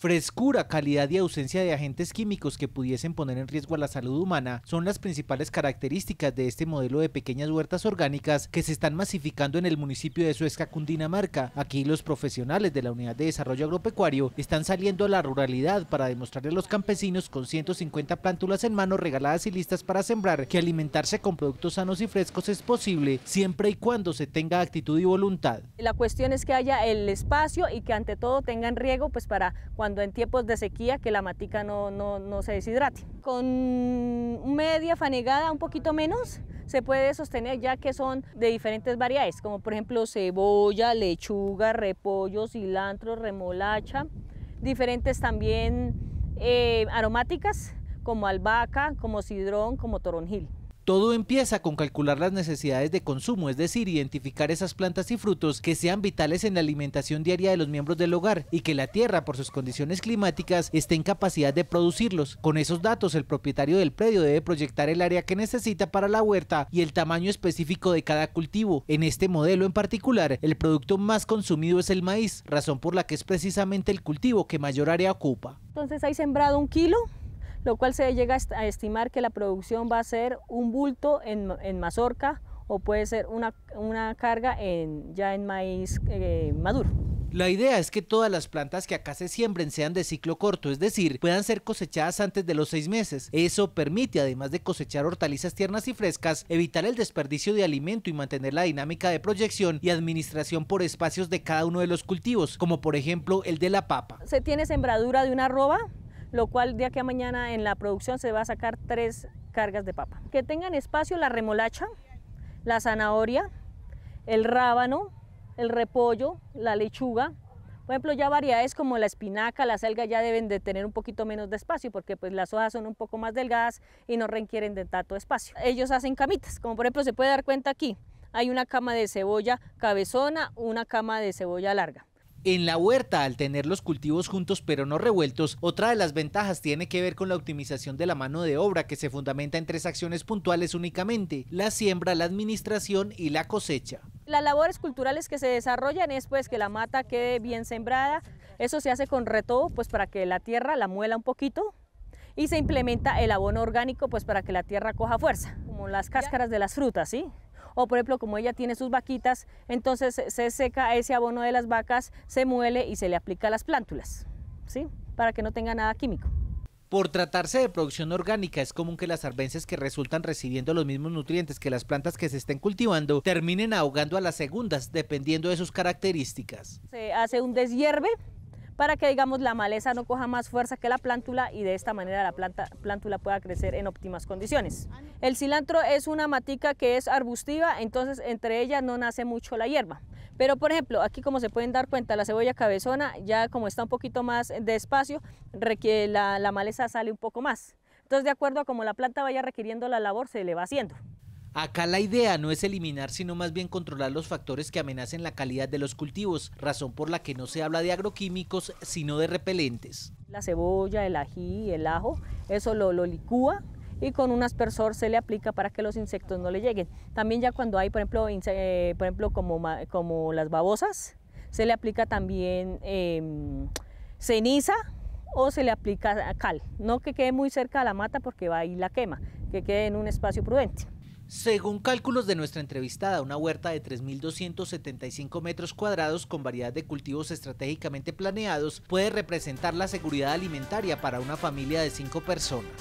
Frescura, calidad y ausencia de agentes químicos que pudiesen poner en riesgo a la salud humana son las principales características de este modelo de pequeñas huertas orgánicas que se están masificando en el municipio de Suezca, Cundinamarca. Aquí los profesionales de la Unidad de Desarrollo Agropecuario están saliendo a la ruralidad para demostrarle a los campesinos con 150 plántulas en mano regaladas y listas para sembrar que alimentarse con productos sanos y frescos es posible siempre y cuando se tenga actitud y voluntad. La cuestión es que haya el espacio y que ante todo tengan riego pues para cuando en tiempos de sequía que la matica no, no, no se deshidrate. Con media fanegada, un poquito menos, se puede sostener ya que son de diferentes variedades, como por ejemplo cebolla, lechuga, repollo, cilantro, remolacha, diferentes también eh, aromáticas como albahaca, como sidrón, como toronjil. Todo empieza con calcular las necesidades de consumo, es decir, identificar esas plantas y frutos que sean vitales en la alimentación diaria de los miembros del hogar y que la tierra, por sus condiciones climáticas, esté en capacidad de producirlos. Con esos datos, el propietario del predio debe proyectar el área que necesita para la huerta y el tamaño específico de cada cultivo. En este modelo en particular, el producto más consumido es el maíz, razón por la que es precisamente el cultivo que mayor área ocupa. Entonces hay sembrado un kilo lo cual se llega a estimar que la producción va a ser un bulto en, en mazorca o puede ser una, carga ya en maíz eh, maduro. La idea es que todas las plantas que acá se siembren sean de ciclo corto, es decir, puedan ser cosechadas antes de los seis meses. Eso permite, además de cosechar hortalizas tiernas y frescas, evitar el desperdicio de alimento y mantener la dinámica de proyección y administración por espacios de cada uno de los cultivos, como por ejemplo el de la papa. Se tiene sembradura de una arroba lo cual de aquí a mañana en la producción se va a sacar tres cargas de papa. Que tengan espacio la remolacha, la zanahoria, el rábano, el repollo, la lechuga. Por ejemplo, ya variedades como la espinaca, la selga ya deben de tener un poquito menos de espacio porque pues las hojas son un poco más delgadas y no requieren de tanto espacio. Ellos hacen camitas, como por ejemplo se puede dar cuenta aquí, hay una cama de cebolla cabezona, una cama de cebolla larga en la huerta al tener los cultivos juntos pero no revueltos. Otra de las ventajas tiene que ver con la optimización de la mano de obra que se fundamenta en tres acciones puntuales únicamente, la siembra, la administración y la cosecha. Las labores culturales que se desarrollan es pues que la mata quede bien sembrada, eso se hace con reto, pues para que la tierra la muela un poquito y se implementa el abono orgánico pues para que la tierra coja fuerza, como las cáscaras de las frutas, ¿sí? o por ejemplo como ella tiene sus vaquitas, entonces se seca ese abono de las vacas, se muele y se le aplica a las plántulas, ¿sí? Para que no tenga nada químico. Por tratarse de producción orgánica, es común que las arbences que resultan recibiendo los mismos nutrientes que las plantas que se estén cultivando terminen ahogando a las segundas, dependiendo de sus características. Se hace un deshierve para que digamos la maleza no coja más fuerza que la plántula y de esta manera la plántula pueda crecer en óptimas condiciones. El cilantro es una matica que es arbustiva, entonces entre ella no nace mucho la hierba. Pero por ejemplo, aquí como se pueden dar cuenta, la cebolla cabezona ya como está un poquito más de espacio, requiere, la, la maleza sale un poco más. Entonces de acuerdo a como la planta vaya requiriendo la labor, se le va haciendo. Acá la idea no es eliminar, sino más bien controlar los factores que amenacen la calidad de los cultivos, razón por la que no se habla de agroquímicos, sino de repelentes. La cebolla, el ají, el ajo, eso lo, licúa y con un aspersor se le aplica para que los insectos no le lleguen. También ya cuando hay, por ejemplo, eh, por ejemplo como, las babosas, se le aplica también em, ceniza o se le aplica cal. No que quede muy cerca de la mata porque va ahí la quema, que quede en un espacio prudente. Según cálculos de nuestra entrevistada, una huerta de 3.275 metros cuadrados con variedad de cultivos estratégicamente planeados puede representar la seguridad alimentaria para una familia de cinco personas.